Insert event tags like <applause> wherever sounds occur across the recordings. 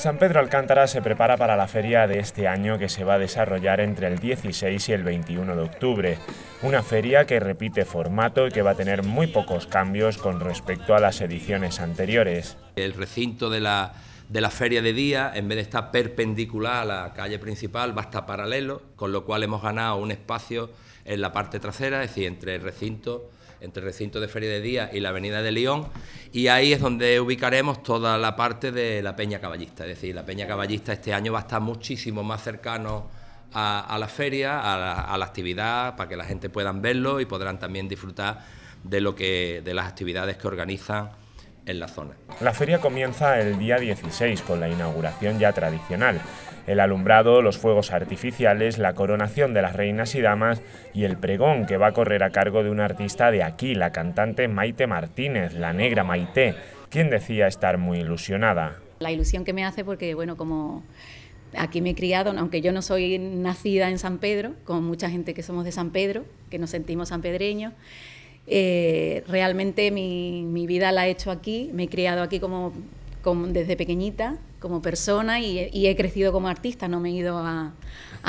San Pedro Alcántara se prepara para la feria de este año que se va a desarrollar entre el 16 y el 21 de octubre. Una feria que repite formato y que va a tener muy pocos cambios con respecto a las ediciones anteriores. El recinto de la, feria de día, en vez de estar perpendicular a la calle principal, va a estar paralelo, con lo cual hemos ganado un espacio en la parte trasera, es decir, entre el recinto entre el recinto de Feria de Día y la Avenida de León, y ahí es donde ubicaremos toda la parte de la Peña Caballista. Es decir, la Peña Caballista este año va a estar muchísimo más cercano a, la feria, a la, actividad, para que la gente puedan verlo y podrán también disfrutar de lo que, de las actividades que organizan en la zona. La feria comienza el día 16 con la inauguración ya tradicional. El alumbrado, los fuegos artificiales, la coronación de las reinas y damas y el pregón que va a correr a cargo de una artista de aquí, la cantante Maite Martínez, la negra Maite, quien decía estar muy ilusionada. La ilusión que me hace porque, bueno, como aquí me he criado, aunque yo no soy nacida en San Pedro, como mucha gente que somos de San Pedro, que nos sentimos sanpedreños, eh, realmente mi, vida la he hecho aquí, me he criado aquí como, desde pequeñita, como persona y, he crecido como artista, no me he ido a,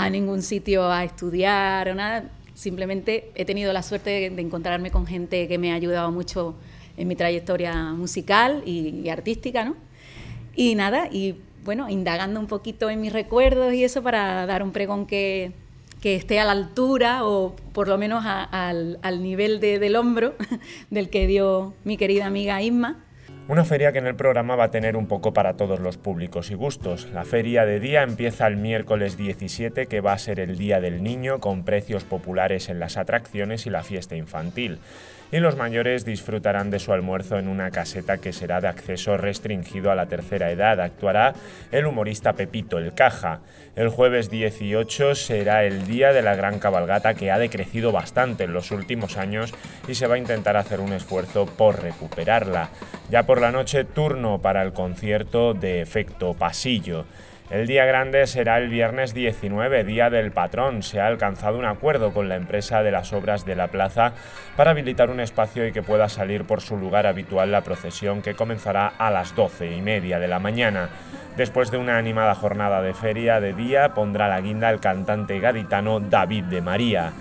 ningún sitio a estudiar o nada, simplemente he tenido la suerte de, encontrarme con gente que me ha ayudado mucho en mi trayectoria musical y, y artística, ¿no? Y nada, y bueno, indagando un poquito en mis recuerdos y eso para dar un pregón que que esté a la altura o por lo menos al, nivel del hombro <laughs> del que dio mi querida amiga Inma. Una feria que en el programa va a tener un poco para todos los públicos y gustos. La feria de día empieza el miércoles 17, que va a ser el Día del Niño, con precios populares en las atracciones y la fiesta infantil y los mayores disfrutarán de su almuerzo en una caseta que será de acceso restringido a la tercera edad. Actuará el humorista Pepito el Caja. El jueves 18 será el día de la gran cabalgata que ha decrecido bastante en los últimos años y se va a intentar hacer un esfuerzo por recuperarla. Ya por la noche, turno para el concierto de efecto pasillo. El día grande será el viernes 19, día del patrón. Se ha alcanzado un acuerdo con la empresa de las obras de la plaza para habilitar un espacio y que pueda salir por su lugar habitual la procesión que comenzará a las 12 y media de la mañana. Después de una animada jornada de feria de día, pondrá la guinda el cantante gaditano David de María.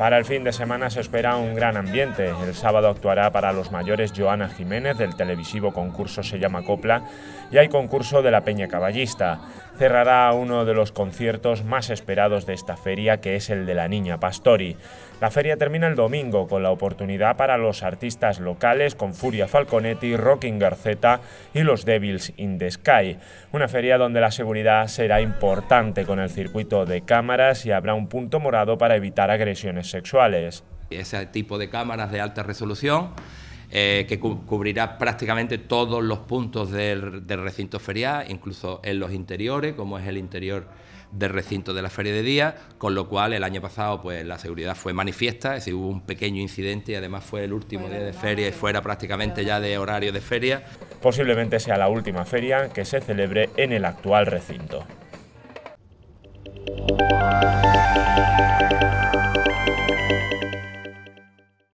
Para el fin de semana se espera un gran ambiente. El sábado actuará para los mayores Joana Jiménez del televisivo concurso Se llama Copla y hay concurso de la Peña Caballista. Cerrará uno de los conciertos más esperados de esta feria que es el de la Niña Pastori. La feria termina el domingo con la oportunidad para los artistas locales con Furia Falconetti, Rocking Garceta y los Devils in the Sky. Una feria donde la seguridad será importante con el circuito de cámaras y habrá un punto morado para evitar agresiones sexuales. Ese tipo de cámaras de alta resolución eh, que cubrirá prácticamente todos los puntos del, recinto ferial, incluso en los interiores, como es el interior del recinto de la feria de día, con lo cual el año pasado pues la seguridad fue manifiesta, hubo un pequeño incidente y además fue el último día de feria y fuera prácticamente ya de horario de feria. Posiblemente sea la última feria que se celebre en el actual recinto.